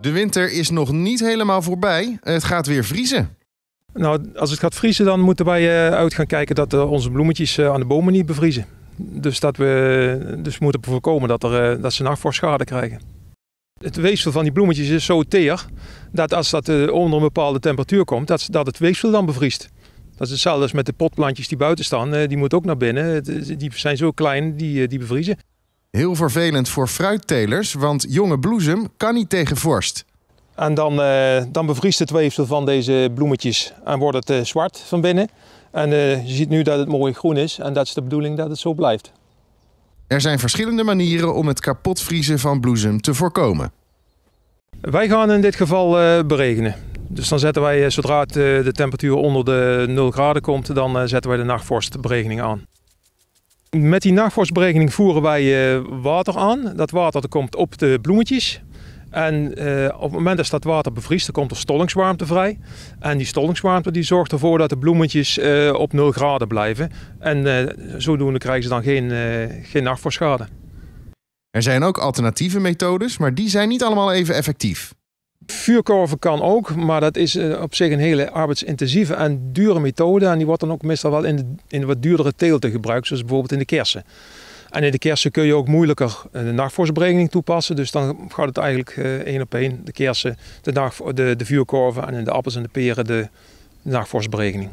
De winter is nog niet helemaal voorbij. Het gaat weer vriezen. Nou, als het gaat vriezen, dan moeten wij eh, uit gaan kijken dat eh, onze bloemetjes eh, aan de bomen niet bevriezen. Dus, dat we, dus we moeten voorkomen dat, er, dat ze schade krijgen. Het weefsel van die bloemetjes is zo teer dat als dat onder een bepaalde temperatuur komt, dat, dat het weefsel dan bevriest. Dat is hetzelfde als met de potplantjes die buiten staan. Die moeten ook naar binnen. Die zijn zo klein, die, die bevriezen. Heel vervelend voor fruittelers, want jonge bloesem kan niet tegen vorst. En dan, eh, dan bevriest het weefsel van deze bloemetjes en wordt het eh, zwart van binnen. En eh, je ziet nu dat het mooi groen is en dat is de bedoeling dat het zo blijft. Er zijn verschillende manieren om het kapotvriezen van bloesem te voorkomen. Wij gaan in dit geval beregenen. Dus dan zetten wij, zodra de temperatuur onder de 0 graden komt, dan zetten wij de nachtvorstberegening aan. Met die nachtvorstberekening voeren wij eh, water aan. Dat water komt op de bloemetjes. En eh, op het moment dat dat water bevriest, dan komt er stollingswarmte vrij. En die stollingswarmte die zorgt ervoor dat de bloemetjes eh, op 0 graden blijven. En uh, zodoende krijgen ze dan geen, geen Er zijn ook alternatieve methodes, maar die zijn niet allemaal even effectief. Vuurkorven kan ook, maar dat is eh, op zich een hele arbeidsintensieve en dure methode. En die wordt dan ook meestal wel in, de, in wat duurdere teelten gebruikt, zoals bijvoorbeeld in de kersen. En in de kersen kun je ook moeilijker eh, de nachtvorsberekening toepassen. Dus dan gaat het eigenlijk eh, één op één. De kersen, de, nacht, de, de vuurkorven en in de appels en de peren de, nachtvorsberekening.